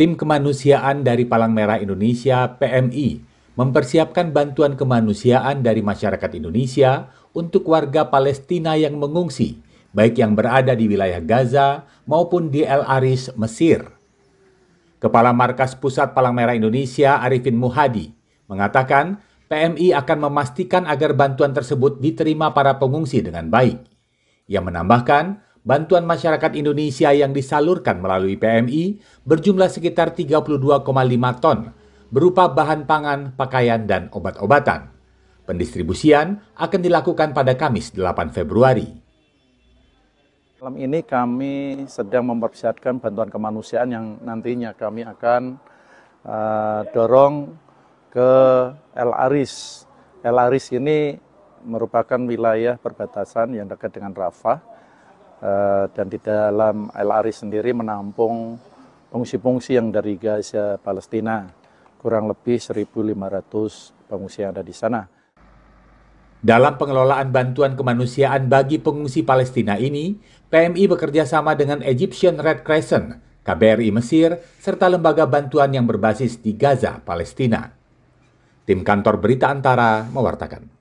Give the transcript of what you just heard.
Tim Kemanusiaan dari Palang Merah Indonesia (PMI) mempersiapkan bantuan kemanusiaan dari masyarakat Indonesia untuk warga Palestina yang mengungsi, baik yang berada di wilayah Gaza maupun di El Aris, Mesir. Kepala Markas Pusat Palang Merah Indonesia Arifin Muhadi mengatakan PMI akan memastikan agar bantuan tersebut diterima para pengungsi dengan baik. Ia menambahkan, bantuan masyarakat Indonesia yang disalurkan melalui PMI berjumlah sekitar 32,5 ton berupa bahan pangan, pakaian, dan obat-obatan. Pendistribusian akan dilakukan pada Kamis 8 Februari. Malam ini kami sedang mempersiapkan bantuan kemanusiaan yang nantinya kami akan uh, dorong ke El Aris. El Aris ini merupakan wilayah perbatasan yang dekat dengan Rafah Eh, dan di dalam LRI sendiri menampung pengungsi-pengungsi yang dari Gaza Palestina, kurang lebih 1.500 pengungsi yang ada di sana. Dalam pengelolaan bantuan kemanusiaan bagi pengungsi Palestina ini, PMI bekerja sama dengan Egyptian Red Crescent, KBRI Mesir, serta lembaga bantuan yang berbasis di Gaza, Palestina. Tim kantor berita Antara mewartakan.